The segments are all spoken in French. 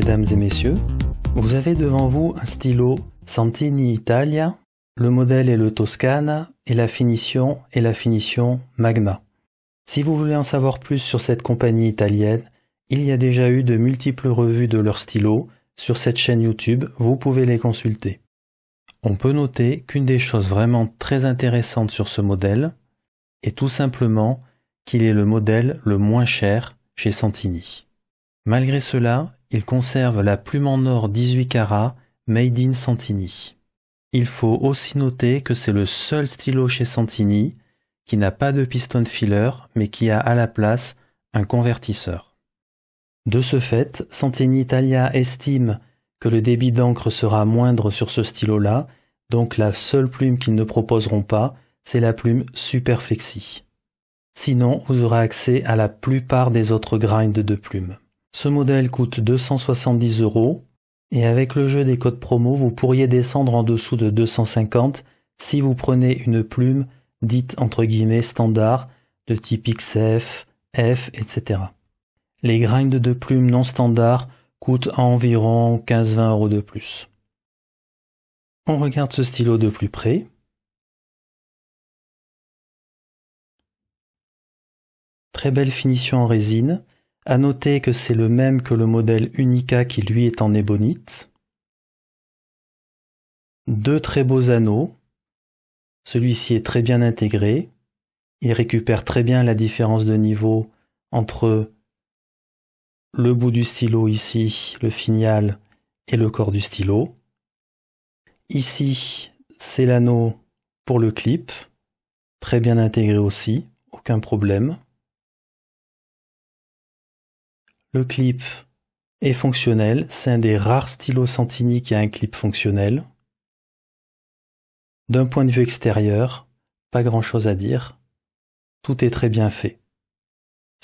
mesdames et messieurs. Vous avez devant vous un stylo Santini Italia. Le modèle est le Toscana et la finition est la finition Magma. Si vous voulez en savoir plus sur cette compagnie italienne, il y a déjà eu de multiples revues de leurs stylos sur cette chaîne YouTube, vous pouvez les consulter. On peut noter qu'une des choses vraiment très intéressantes sur ce modèle est tout simplement qu'il est le modèle le moins cher chez Santini. Malgré cela, il conserve la plume en or 18 carats Made in Santini. Il faut aussi noter que c'est le seul stylo chez Santini qui n'a pas de piston filler mais qui a à la place un convertisseur. De ce fait, Santini Italia estime que le débit d'encre sera moindre sur ce stylo-là, donc la seule plume qu'ils ne proposeront pas, c'est la plume Superflexi. Sinon, vous aurez accès à la plupart des autres grinds de plumes. Ce modèle coûte 270 euros et avec le jeu des codes promo, vous pourriez descendre en dessous de 250 si vous prenez une plume dite entre guillemets standard de type XF, F, etc. Les grinds de plumes non standard coûtent environ 15-20 euros de plus. On regarde ce stylo de plus près. Très belle finition en résine. À noter que c'est le même que le modèle Unica qui lui est en ébonite. Deux très beaux anneaux. Celui-ci est très bien intégré. Il récupère très bien la différence de niveau entre le bout du stylo ici, le finial, et le corps du stylo. Ici, c'est l'anneau pour le clip, très bien intégré aussi, aucun problème. Le clip est fonctionnel. C'est un des rares stylos Santini qui a un clip fonctionnel. D'un point de vue extérieur, pas grand chose à dire. Tout est très bien fait.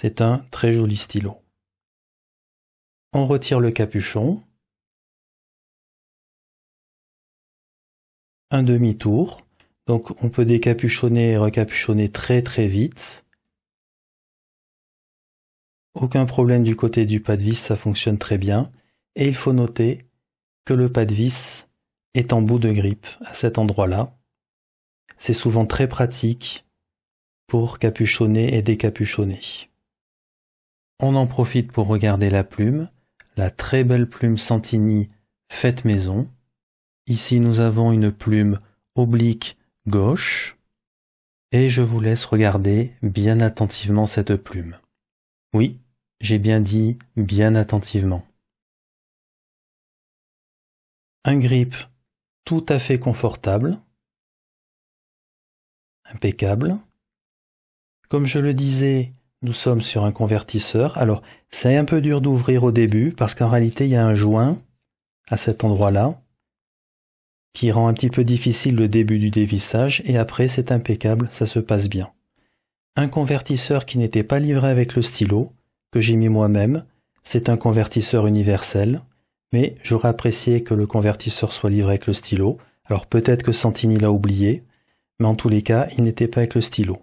C'est un très joli stylo. On retire le capuchon. Un demi-tour. Donc on peut décapuchonner et recapuchonner très très vite. Aucun problème du côté du pas de vis, ça fonctionne très bien. Et il faut noter que le pas de vis est en bout de grippe à cet endroit-là. C'est souvent très pratique pour capuchonner et décapuchonner. On en profite pour regarder la plume, la très belle plume Santini faite maison. Ici nous avons une plume oblique gauche et je vous laisse regarder bien attentivement cette plume. Oui, j'ai bien dit bien attentivement. Un grip tout à fait confortable, impeccable. Comme je le disais, nous sommes sur un convertisseur. Alors, c'est un peu dur d'ouvrir au début parce qu'en réalité, il y a un joint à cet endroit-là qui rend un petit peu difficile le début du dévissage et après, c'est impeccable, ça se passe bien. Un convertisseur qui n'était pas livré avec le stylo, que j'ai mis moi-même. C'est un convertisseur universel, mais j'aurais apprécié que le convertisseur soit livré avec le stylo. Alors peut-être que Santini l'a oublié, mais en tous les cas, il n'était pas avec le stylo.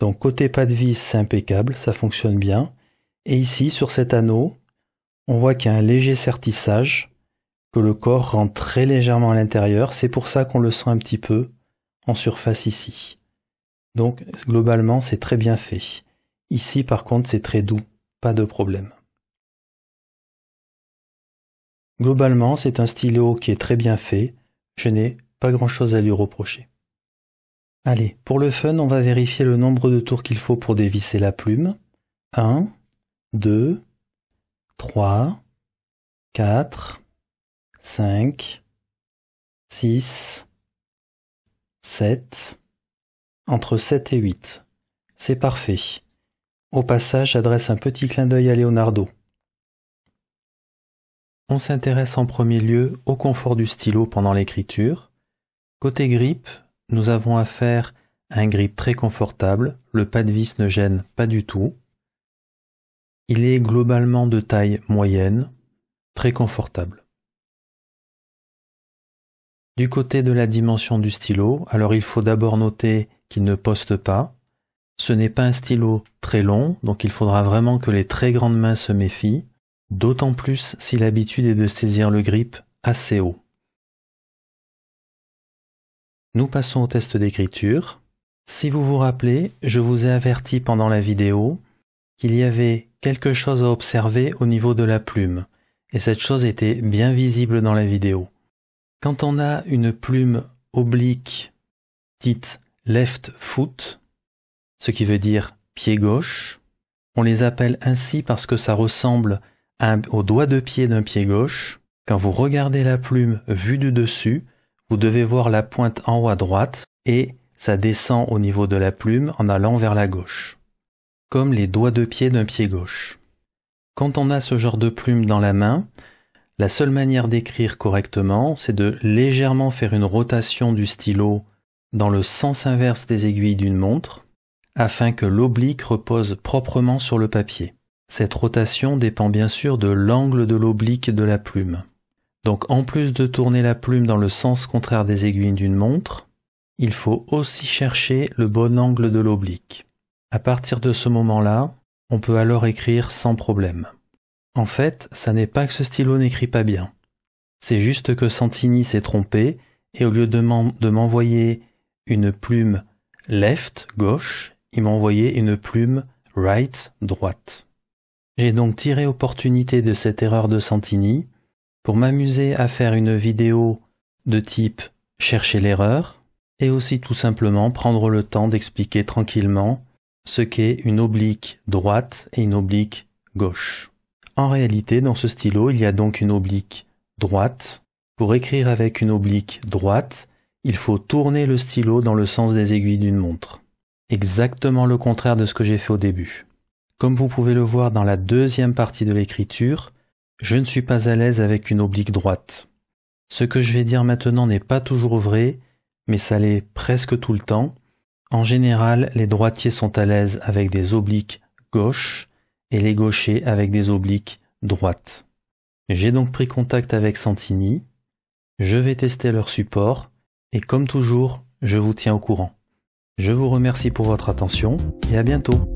Donc côté pas de vis, c'est impeccable, ça fonctionne bien. Et ici, sur cet anneau, on voit qu'il y a un léger sertissage, que le corps rentre très légèrement à l'intérieur, c'est pour ça qu'on le sent un petit peu en surface ici. Donc globalement, c'est très bien fait. Ici par contre c'est très doux, pas de problème. Globalement, c'est un stylo qui est très bien fait, je n'ai pas grand chose à lui reprocher. Allez, pour le fun, on va vérifier le nombre de tours qu'il faut pour dévisser la plume. 1, 2, 3, 4, 5, 6, 7, entre 7 et 8. C'est parfait. Au passage j'adresse un petit clin d'œil à Leonardo. On s'intéresse en premier lieu au confort du stylo pendant l'écriture. Côté grippe, nous avons affaire à un grip très confortable, le pas de vis ne gêne pas du tout. Il est globalement de taille moyenne, très confortable. Du côté de la dimension du stylo, alors il faut d'abord noter qu'il ne poste pas, ce n'est pas un stylo très long, donc il faudra vraiment que les très grandes mains se méfient, d'autant plus si l'habitude est de saisir le grip assez haut. Nous passons au test d'écriture. Si vous vous rappelez, je vous ai averti pendant la vidéo qu'il y avait quelque chose à observer au niveau de la plume, et cette chose était bien visible dans la vidéo. Quand on a une plume oblique dite left foot, ce qui veut dire pied gauche. On les appelle ainsi parce que ça ressemble au doigt de pied d'un pied gauche. Quand vous regardez la plume vue du dessus, vous devez voir la pointe en haut à droite et ça descend au niveau de la plume en allant vers la gauche, comme les doigts de pied d'un pied gauche. Quand on a ce genre de plume dans la main, la seule manière d'écrire correctement, c'est de légèrement faire une rotation du stylo dans le sens inverse des aiguilles d'une montre afin que l'oblique repose proprement sur le papier. Cette rotation dépend bien sûr de l'angle de l'oblique de la plume. Donc en plus de tourner la plume dans le sens contraire des aiguilles d'une montre, il faut aussi chercher le bon angle de l'oblique. À partir de ce moment-là, on peut alors écrire sans problème. En fait, ça n'est pas que ce stylo n'écrit pas bien. C'est juste que Santini s'est trompé et au lieu de m'envoyer une plume left, gauche, il m'a envoyé une plume right droite. J'ai donc tiré opportunité de cette erreur de Santini pour m'amuser à faire une vidéo de type chercher l'erreur et aussi tout simplement prendre le temps d'expliquer tranquillement ce qu'est une oblique droite et une oblique gauche. En réalité, dans ce stylo, il y a donc une oblique droite. Pour écrire avec une oblique droite, il faut tourner le stylo dans le sens des aiguilles d'une montre exactement le contraire de ce que j'ai fait au début. Comme vous pouvez le voir dans la deuxième partie de l'écriture, je ne suis pas à l'aise avec une oblique droite. Ce que je vais dire maintenant n'est pas toujours vrai, mais ça l'est presque tout le temps. En général, les droitiers sont à l'aise avec des obliques gauches et les gauchers avec des obliques droites. J'ai donc pris contact avec Santini, je vais tester leur support, et comme toujours, je vous tiens au courant. Je vous remercie pour votre attention et à bientôt.